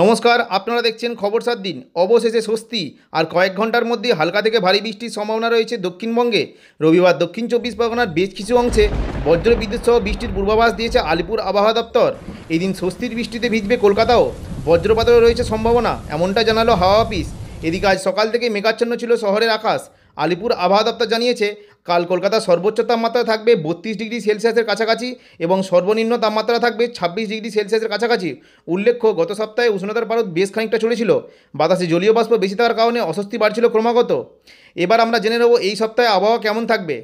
নমস্কার আপনারা দেখছেন খবর সাত দিন অবশেষে স্বস্তি আর কয়েক ঘন্টার মধ্যে হালকা থেকে ভারী বৃষ্টির সম্ভাবনা রয়েছে দক্ষিণবঙ্গে রবিবার দক্ষিণ চব্বিশ পরগনার বেশ কিছু অংশে বজ্র বিদ্যুৎ সহ বৃষ্টির পূর্বাভাস দিয়েছে আলিপুর আবহাওয়া দপ্তর এদিন স্বস্তির বৃষ্টিতে ভিজবে কলকাতাও বজ্রপাতেরও রয়েছে সম্ভাবনা এমনটা জানালো হাওয়া অফিস এদিকে আজ সকাল থেকে মেঘাচ্ছন্ন ছিল শহরের আকাশ আলিপুর আবহাওয়া দপ্তর জানিয়েছে কাল কলকাতা সর্বোচ্চ তাপমাত্রা থাকবে বত্রিশ ডিগ্রি সেলসিয়াসের কাছাকাছি এবং সর্বনিম্ন তাপমাত্রা থাকবে ছাব্বিশ ডিগ্রি সেলসিয়াসের কাছাকাছি উল্লেখ্য গত সপ্তাহে উষ্ণতার পারদ বেশ খানিকটা চড়েছিল বাতাসে জলীয় বাষ্প বেশি থাকার কারণে অস্বস্তি বাড়ছিল ক্রমাগত এবার আমরা জেনে নেব এই সপ্তাহে আবহাওয়া কেমন থাকবে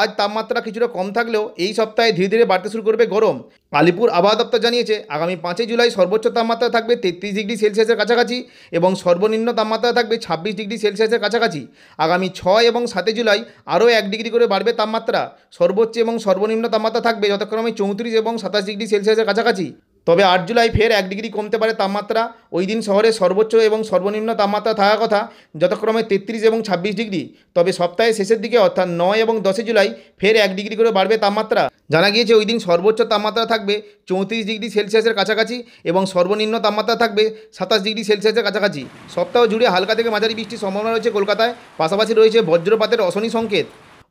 আজ তাপমাত্রা কিছুটা কম থাকলেও এই সপ্তাহে ধীরে ধীরে বাড়তে শুরু করবে গরম আলিপুর আবহাওয়া দপ্তর জানিয়েছে আগামী পাঁচই জুলাই সর্বোচ্চ তাপমাত্রা থাকবে তেত্রিশ ডিগ্রি সেলসিয়াসের কাছাকাছি এবং সর্বনিম্ন তাপমাত্রা থাকবে ছাব্বিশ ডিগ্রি সেলসিয়াসের কাছাকাছি আগামী ছয় এবং সাতে জুলাই আরও এক ডিগ্রি করে বাড়বে তাপমাত্রা সর্বোচ্চ এবং সর্বনিম্ন তাপমাত্রা থাকবে যথাক্রমে চৌত্রিশ এবং সাতাশ ডিগ্রি সেলসিয়াসের কাছাকাছি তবে আট জুলাই ফের এক ডিগ্রি কমতে পারে তাপমাত্রা ওই দিন শহরে সর্বোচ্চ এবং সর্বনিম্ন তাপমাত্রা থাকার কথা যথাক্রমে তেত্রিশ এবং ছাব্বিশ ডিগ্রি তবে সপ্তাহের শেষের দিকে অর্থাৎ নয় এবং দশে জুলাই ফের এক ডিগ্রি করে বাড়বে তাপমাত্রা জানা গিয়েছে ওই দিন সর্বোচ্চ তাপমাত্রা থাকবে চৌত্রিশ ডিগ্রি সেলসিয়াসের কাছাকাছি এবং সর্বনিম্ন তাপমাত্রা থাকবে সাতাশ ডিগ্রি সেলসিয়াসের কাছাকাছি সপ্তাহ জুড়ে হালকা থেকে মাঝারি বৃষ্টির সম্ভাবনা রয়েছে কলকাতায় পাশাপাশি রয়েছে বজ্রপাতের অশনি সংকেত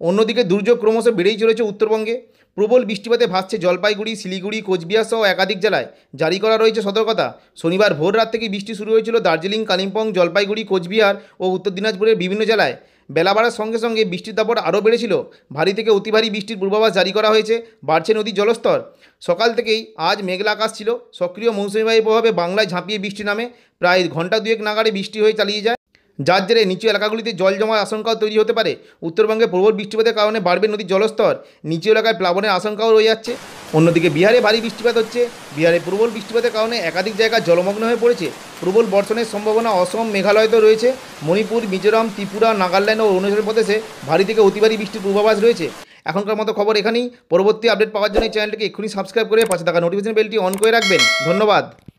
অন্যদিকে দুর্যোগ ক্রমশ বেড়েই চলেছে উত্তরবঙ্গে প্রবল বৃষ্টিপাতে ভাসছে জলপাইগুড়ি শিলিগুড়ি কোচবিহার সহ একাধিক জেলায় জারি করা রয়েছে সতর্কতা শনিবার ভোর রাত থেকে বৃষ্টি শুরু হয়েছিল দার্জিলিং কালিম্পং জলপাইগুড়ি কোচবিহার ও উত্তর দিনাজপুরের বিভিন্ন জেলায় বেলা বাড়ার সঙ্গে সঙ্গে বৃষ্টির দাপট আরও বেড়েছিল ভারী থেকে অতি ভারী বৃষ্টির পূর্বাভাস জারি করা হয়েছে বাড়ছে নদীর জলস্তর সকাল থেকেই আজ মেঘলা আকাশ ছিল সক্রিয় মৌসুমিবাহী প্রভাবে বাংলায় ঝাঁপিয়ে বৃষ্টি নামে প্রায় ঘন্টা দুয়েক নাগারে বৃষ্টি হয়ে চালিয়ে যায় যার জেরে নিচু এলাকাগুলিতে জল জমার আশঙ্কাও তৈরি হতে পারে উত্তরবঙ্গে প্রবল বৃষ্টিপাতের কারণে বাড়বে নদীর জলস্তর নিচু এলাকায় প্লাবনের আশঙ্কাও রয়ে যাচ্ছে অন্যদিকে বিহারে ভারী বৃষ্টিপাত হচ্ছে বিহারে প্রবল বৃষ্টিপাতের কারণে একাধিক জায়গা জলমগ্ন হয়ে পড়েছে প্রবল বর্ষণের সম্ভাবনা অসম মেঘালয়তেও রয়েছে মণিপুর মিজোরাম ত্রিপুরা নাগাল্যান্ড ও অরুণাচল প্রদেশে ভারী থেকে অতিভারী বৃষ্টির পূর্বাভাস রয়েছে এখনকার মতো খবর এখানেই পরবর্তী আপডেট পাওয়ার জন্য এই চ্যানেলটিকে এক্ষুনি সাবস্ক্রাইব করে পাশে থাকা নোটিফিকেশন বেলটি অন করে রাখবেন ধন্যবাদ